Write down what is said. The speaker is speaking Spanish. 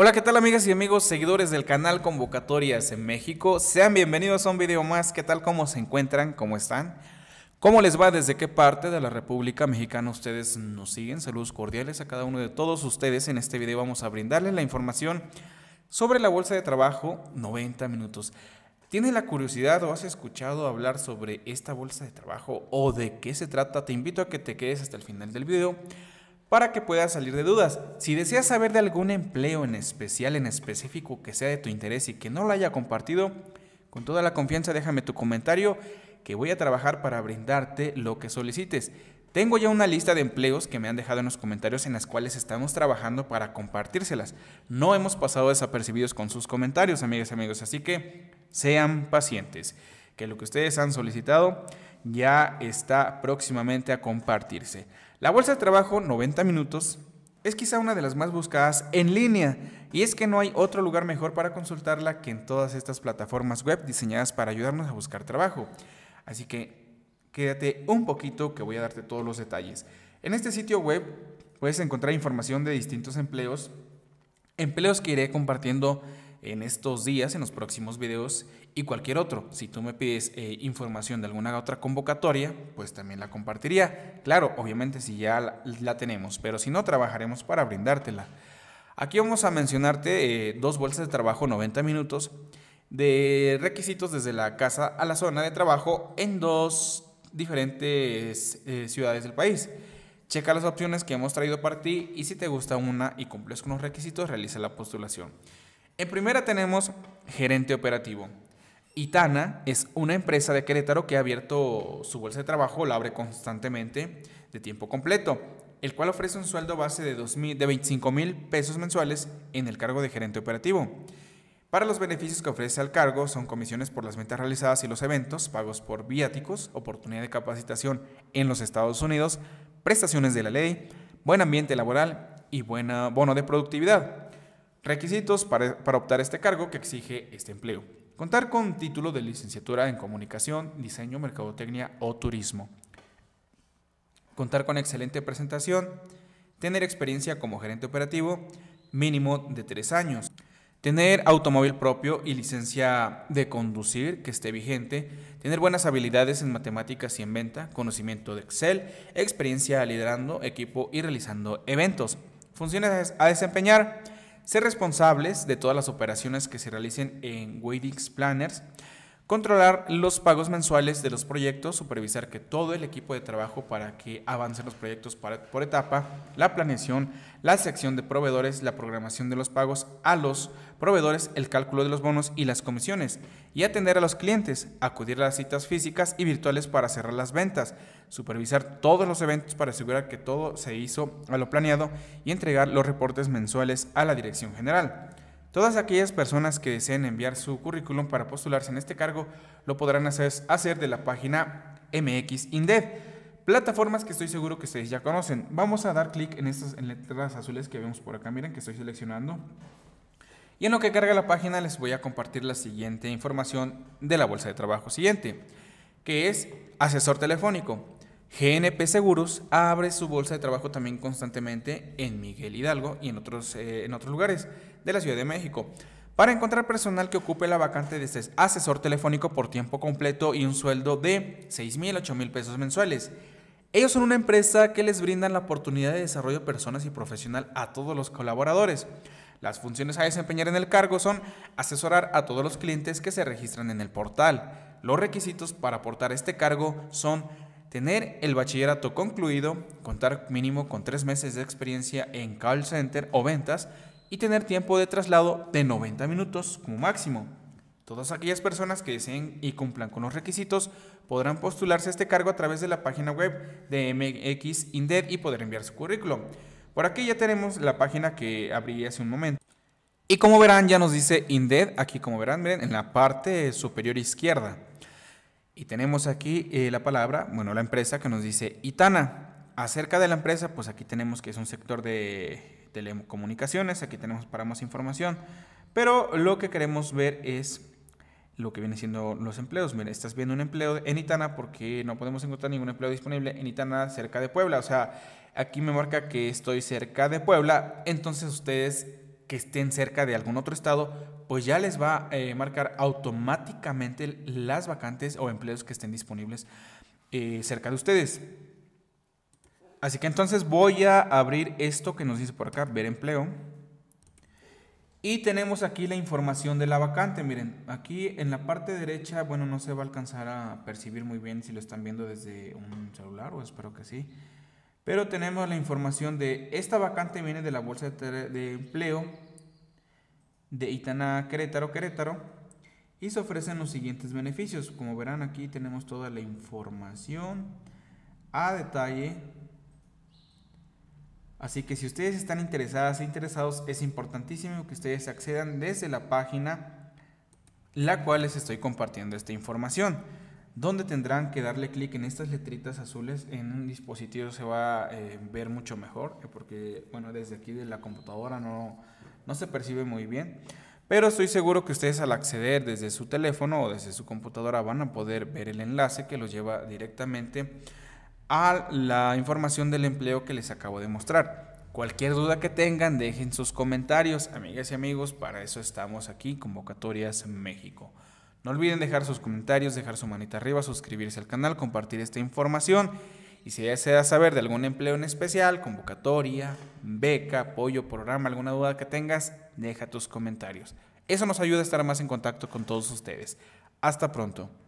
Hola, ¿qué tal amigas y amigos seguidores del canal Convocatorias en México? Sean bienvenidos a un video más. ¿Qué tal? ¿Cómo se encuentran? ¿Cómo están? ¿Cómo les va? ¿Desde qué parte de la República Mexicana ustedes nos siguen? Saludos cordiales a cada uno de todos ustedes. En este video vamos a brindarles la información sobre la bolsa de trabajo 90 minutos. ¿Tienes la curiosidad o has escuchado hablar sobre esta bolsa de trabajo o de qué se trata? Te invito a que te quedes hasta el final del video para que puedas salir de dudas. Si deseas saber de algún empleo en especial, en específico, que sea de tu interés y que no lo haya compartido, con toda la confianza déjame tu comentario que voy a trabajar para brindarte lo que solicites. Tengo ya una lista de empleos que me han dejado en los comentarios en las cuales estamos trabajando para compartírselas. No hemos pasado desapercibidos con sus comentarios, amigas y amigos, así que sean pacientes, que lo que ustedes han solicitado ya está próximamente a compartirse. La bolsa de trabajo 90 minutos es quizá una de las más buscadas en línea y es que no hay otro lugar mejor para consultarla que en todas estas plataformas web diseñadas para ayudarnos a buscar trabajo. Así que quédate un poquito que voy a darte todos los detalles. En este sitio web puedes encontrar información de distintos empleos, empleos que iré compartiendo en estos días, en los próximos videos y cualquier otro. Si tú me pides eh, información de alguna otra convocatoria, pues también la compartiría. Claro, obviamente si ya la, tenemos, pero si no, trabajaremos para brindártela. Aquí vamos a mencionarte eh, dos bolsas de trabajo 90 minutos de requisitos desde la casa a la zona de trabajo en dos diferentes eh, ciudades del país. Checa las opciones que hemos traído para ti y si te gusta una y cumples con los requisitos, realiza la postulación. En primera tenemos gerente operativo. Itana es una empresa de Querétaro que ha abierto su bolsa de trabajo, la abre constantemente de tiempo completo, el cual ofrece un sueldo base de, de 25 mil pesos mensuales en el cargo de gerente operativo. Para los beneficios que ofrece al cargo son comisiones por las ventas realizadas y los eventos, pagos por viáticos, oportunidad de capacitación en los Estados Unidos, prestaciones de la ley, buen ambiente laboral y buen bono de productividad. Requisitos para, optar a este cargo que exige este empleo. Contar con título de licenciatura en comunicación, diseño, mercadotecnia o turismo. Contar con excelente presentación. Tener experiencia como gerente operativo mínimo de tres años. Tener automóvil propio y licencia de conducir que esté vigente. Tener buenas habilidades en matemáticas y en venta. Conocimiento de Excel. Experiencia liderando equipo y realizando eventos. Funciones a desempeñar ser responsables de todas las operaciones que se realicen en weddings Planners controlar los pagos mensuales de los proyectos, supervisar que todo el equipo de trabajo para que avancen los proyectos por etapa, la planeación, la sección de proveedores, la programación de los pagos a los proveedores, el cálculo de los bonos y las comisiones, y atender a los clientes, acudir a las citas físicas y virtuales para cerrar las ventas, supervisar todos los eventos para asegurar que todo se hizo a lo planeado y entregar los reportes mensuales a la dirección general. Todas aquellas personas que deseen enviar su currículum para postularse en este cargo lo podrán hacer de la página MX Indeed. Plataformas que estoy seguro que ustedes ya conocen. Vamos a dar clic en estas letras azules que vemos por acá. Miren que estoy seleccionando. Y en lo que carga la página les voy a compartir la siguiente información de la bolsa de trabajo siguiente, que es asesor telefónico. GNP Seguros abre su bolsa de trabajo también constantemente en Miguel Hidalgo y en otros, eh, en otros lugares de la Ciudad de México para encontrar personal que ocupe la vacante de asesor telefónico por tiempo completo y un sueldo de 6 mil, 8 mil pesos mensuales. Ellos son una empresa que les brindan la oportunidad de desarrollo personal y profesional a todos los colaboradores. Las funciones a desempeñar en el cargo son asesorar a todos los clientes que se registran en el portal. Los requisitos para aportar este cargo son tener el bachillerato concluido, contar mínimo con tres meses de experiencia en call center o ventas y tener tiempo de traslado de 90 minutos como máximo. Todas aquellas personas que deseen y cumplan con los requisitos podrán postularse a este cargo a través de la página web de MX Indeed y poder enviar su currículum. Por aquí ya tenemos la página que abrí hace un momento. Y como verán, ya nos dice Indeed, aquí como verán, miren, en la parte superior izquierda. Y tenemos aquí eh, la palabra, bueno, la empresa que nos dice Itana. Acerca de la empresa, pues aquí tenemos que es un sector de telecomunicaciones, aquí tenemos para más información, pero lo que queremos ver es lo que viene siendo los empleos. Mira, estás viendo un empleo en Itana porque no podemos encontrar ningún empleo disponible en Itana cerca de Puebla. O sea, aquí me marca que estoy cerca de Puebla, entonces ustedes que estén cerca de algún otro estado pues ya les va a eh, marcar automáticamente las vacantes o empleos que estén disponibles eh, cerca de ustedes. Así que entonces voy a abrir esto que nos dice por acá, ver empleo. Y tenemos aquí la información de la vacante. Miren, aquí en la parte derecha, bueno, no se va a alcanzar a percibir muy bien si lo están viendo desde un celular o espero que sí. Pero tenemos la información de esta vacante viene de la bolsa de empleo de Itana Querétaro, Querétaro, y se ofrecen los siguientes beneficios. Como verán aquí tenemos toda la información a detalle. Así que si ustedes están interesadas e interesados, es importantísimo que ustedes accedan desde la página la cual les estoy compartiendo esta información, donde tendrán que darle clic en estas letritas azules. En un dispositivo se va a eh, ver mucho mejor, eh, porque bueno, desde aquí de la computadora no, no se percibe muy bien, pero estoy seguro que ustedes al acceder desde su teléfono o desde su computadora van a poder ver el enlace que los lleva directamente a la información del empleo que les acabo de mostrar. Cualquier duda que tengan, dejen sus comentarios, amigas y amigos, para eso estamos aquí, Convocatorias México. No olviden dejar sus comentarios, dejar su manita arriba, suscribirse al canal, compartir esta información y si deseas saber de algún empleo en especial, convocatoria, beca, apoyo, programa, alguna duda que tengas, deja tus comentarios. Eso nos ayuda a estar más en contacto con todos ustedes. Hasta pronto.